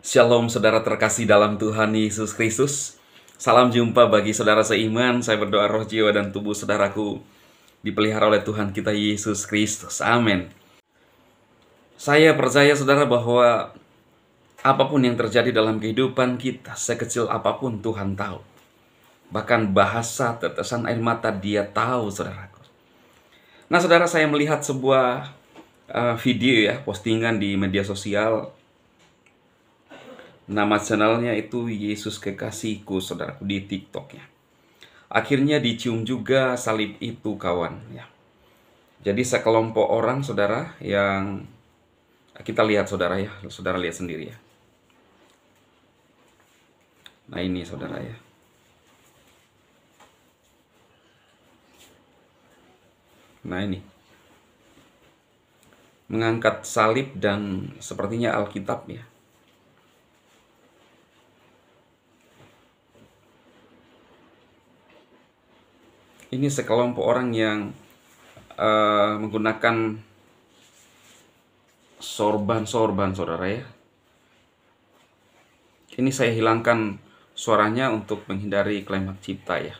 Shalom saudara terkasih dalam Tuhan Yesus Kristus. Salam jumpa bagi saudara seiman. Saya berdoa roh jiwa dan tubuh saudaraku dipelihara oleh Tuhan kita Yesus Kristus. Amin. Saya percaya saudara bahwa apapun yang terjadi dalam kehidupan kita, sekecil apapun Tuhan tahu. Bahkan bahasa tetesan air mata dia tahu saudaraku. Nah saudara saya melihat sebuah eh, video ya, postingan di media sosial Nama channelnya itu Yesus Kekasihku, saudaraku, di TikToknya. Akhirnya dicium juga salib itu, kawan. Ya. Jadi sekelompok orang, saudara, yang kita lihat, saudara ya, saudara lihat sendiri ya. Nah ini, saudara ya. Nah ini mengangkat salib dan sepertinya Alkitab ya. ini sekelompok orang yang uh, menggunakan sorban-sorban saudara ya ini saya hilangkan suaranya untuk menghindari klaim hak cipta ya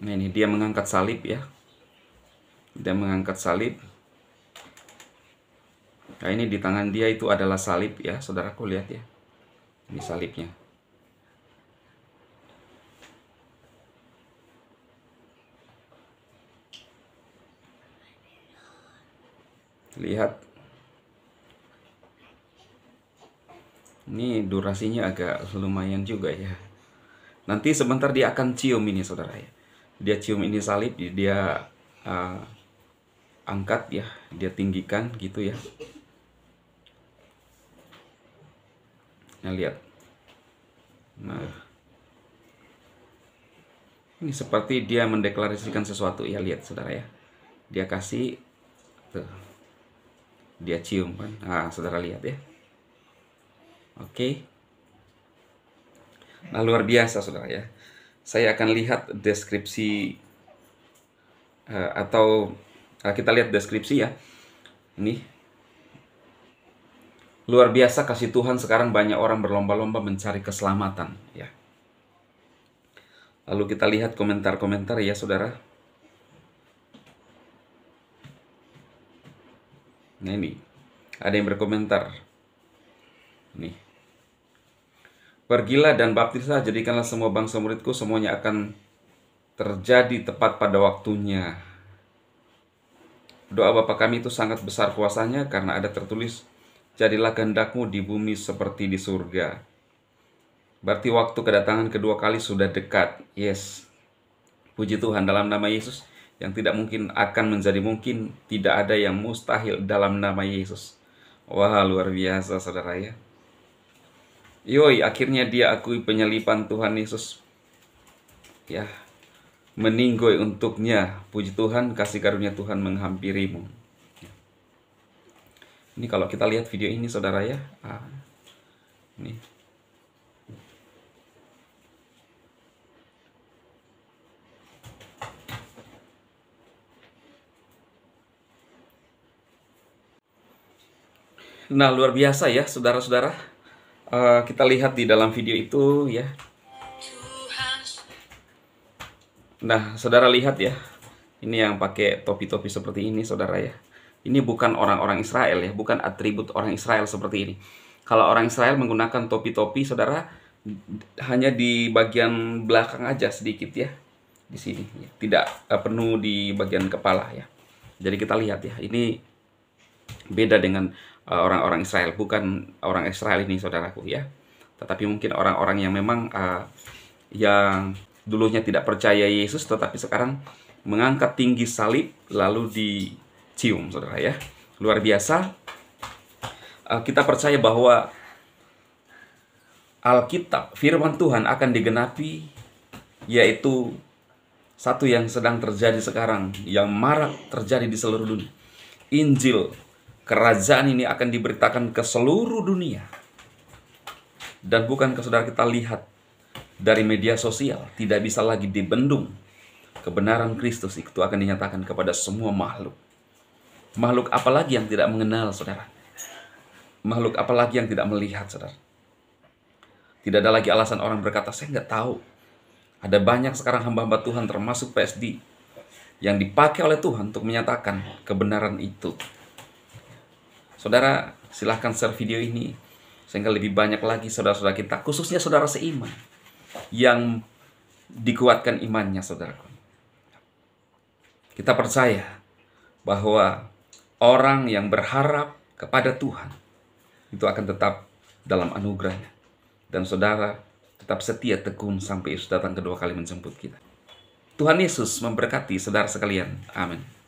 nah ini dia mengangkat salib ya dia mengangkat salib nah ini di tangan dia itu adalah salib ya saudaraku lihat ya ini salibnya lihat ini durasinya agak lumayan juga ya nanti sebentar dia akan cium ini saudara ya dia cium ini salib dia uh, angkat ya dia tinggikan gitu ya nah lihat nah ini seperti dia mendeklarasikan sesuatu ya lihat saudara ya dia kasih tuh dia cium kan nah, saudara lihat ya oke nah luar biasa saudara ya saya akan lihat deskripsi uh, atau uh, kita lihat deskripsi ya ini luar biasa kasih Tuhan sekarang banyak orang berlomba-lomba mencari keselamatan ya lalu kita lihat komentar-komentar ya saudara Nah ini, ada yang berkomentar. Nih. Pergilah dan baptislah, jadikanlah semua bangsa muridku, semuanya akan terjadi tepat pada waktunya. Doa Bapa kami itu sangat besar kuasanya karena ada tertulis, jadilah kehendakmu di bumi seperti di surga. Berarti waktu kedatangan kedua kali sudah dekat. Yes. Puji Tuhan dalam nama Yesus yang tidak mungkin akan menjadi mungkin, tidak ada yang mustahil dalam nama Yesus. Wah, luar biasa saudara ya. Yoi, akhirnya dia akui penyelipan Tuhan Yesus. Ya, meninggoy untuknya. Puji Tuhan, kasih karunia Tuhan menghampirimu. Ya. Ini kalau kita lihat video ini saudara ya. Ah, ini Nah, luar biasa ya, saudara-saudara. Uh, kita lihat di dalam video itu ya. Nah, saudara lihat ya. Ini yang pakai topi-topi seperti ini, saudara ya. Ini bukan orang-orang Israel ya, bukan atribut orang Israel seperti ini. Kalau orang Israel menggunakan topi-topi, saudara, hanya di bagian belakang aja sedikit ya. Di sini, ya. tidak uh, penuh di bagian kepala ya. Jadi kita lihat ya, ini beda dengan Eh, orang-orang Israel, bukan orang Israel ini saudaraku ya. Tetapi mungkin orang-orang yang memang uh, yang dulunya tidak percaya Yesus tetapi sekarang mengangkat tinggi salib lalu dicium saudara ya. Luar biasa. Uh, kita percaya bahwa Alkitab, firman Tuhan akan digenapi yaitu satu yang sedang terjadi sekarang, yang marak terjadi di seluruh dunia. Injil kerajaan ini akan diberitakan ke seluruh dunia. Dan bukan ke saudara kita lihat dari media sosial, tidak bisa lagi dibendung. Kebenaran Kristus itu akan dinyatakan kepada semua makhluk. Makhluk apalagi yang tidak mengenal saudara? Makhluk apalagi yang tidak melihat saudara? Tidak ada lagi alasan orang berkata, saya nggak tahu. Ada banyak sekarang hamba-hamba Tuhan termasuk PSD yang dipakai oleh Tuhan untuk menyatakan kebenaran itu. Saudara, silahkan share video ini sehingga lebih banyak lagi saudara-saudara kita, khususnya saudara seiman yang dikuatkan imannya, saudaraku. Kita percaya bahwa orang yang berharap kepada Tuhan itu akan tetap dalam anugerahnya. Dan saudara tetap setia tekun sampai Yesus datang kedua kali menjemput kita. Tuhan Yesus memberkati saudara sekalian. Amin.